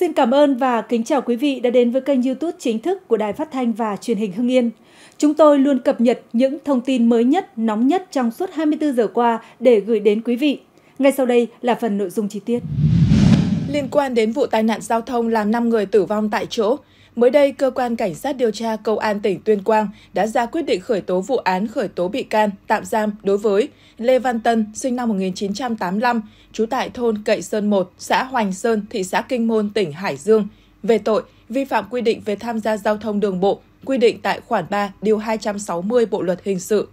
Xin cảm ơn và kính chào quý vị đã đến với kênh YouTube chính thức của Đài Phát thanh và Truyền hình Hưng Yên. Chúng tôi luôn cập nhật những thông tin mới nhất, nóng nhất trong suốt 24 giờ qua để gửi đến quý vị. Ngay sau đây là phần nội dung chi tiết. Liên quan đến vụ tai nạn giao thông làm 5 người tử vong tại chỗ, Mới đây, cơ quan cảnh sát điều tra Công an tỉnh Tuyên Quang đã ra quyết định khởi tố vụ án khởi tố bị can, tạm giam đối với Lê Văn Tân, sinh năm 1985, trú tại thôn Cậy Sơn 1, xã Hoành Sơn, thị xã Kinh Môn, tỉnh Hải Dương, về tội vi phạm quy định về tham gia giao thông đường bộ, quy định tại khoản 3, điều 260 Bộ luật hình sự.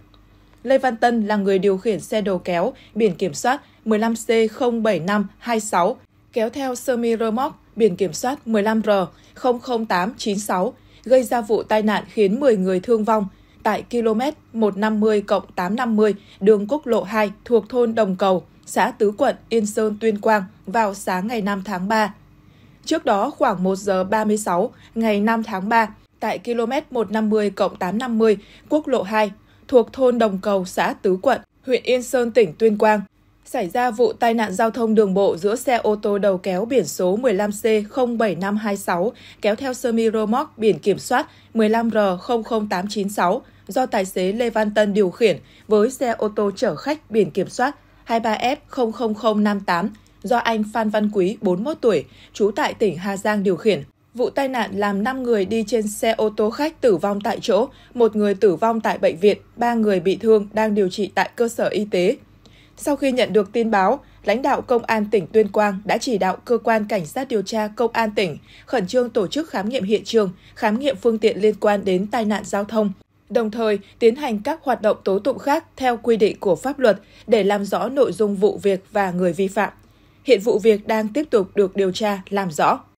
Lê Văn Tân là người điều khiển xe đầu kéo biển kiểm soát 15C07526 kéo theo semi remote biển kiểm soát 15R00896 gây ra vụ tai nạn khiến 10 người thương vong tại km 150 850 đường quốc lộ 2 thuộc thôn Đồng Cầu, xã Tứ Quận, Yên Sơn, Tuyên Quang vào sáng ngày 5 tháng 3. Trước đó khoảng 1 giờ 36 ngày 5 tháng 3, tại km 150 850 quốc lộ 2 thuộc thôn Đồng Cầu, xã Tứ Quận, huyện Yên Sơn, tỉnh Tuyên Quang, xảy ra vụ tai nạn giao thông đường bộ giữa xe ô tô đầu kéo biển số 15C07526 kéo theo sơ mi rơ biển kiểm soát 15R00896 do tài xế Lê Văn Tân điều khiển với xe ô tô chở khách biển kiểm soát 23F00058 do anh Phan Văn Quý, 41 tuổi, trú tại tỉnh Hà Giang điều khiển. Vụ tai nạn làm 5 người đi trên xe ô tô khách tử vong tại chỗ, một người tử vong tại bệnh viện, ba người bị thương đang điều trị tại cơ sở y tế. Sau khi nhận được tin báo, lãnh đạo Công an tỉnh Tuyên Quang đã chỉ đạo cơ quan cảnh sát điều tra Công an tỉnh khẩn trương tổ chức khám nghiệm hiện trường, khám nghiệm phương tiện liên quan đến tai nạn giao thông, đồng thời tiến hành các hoạt động tố tụng khác theo quy định của pháp luật để làm rõ nội dung vụ việc và người vi phạm. Hiện vụ việc đang tiếp tục được điều tra làm rõ.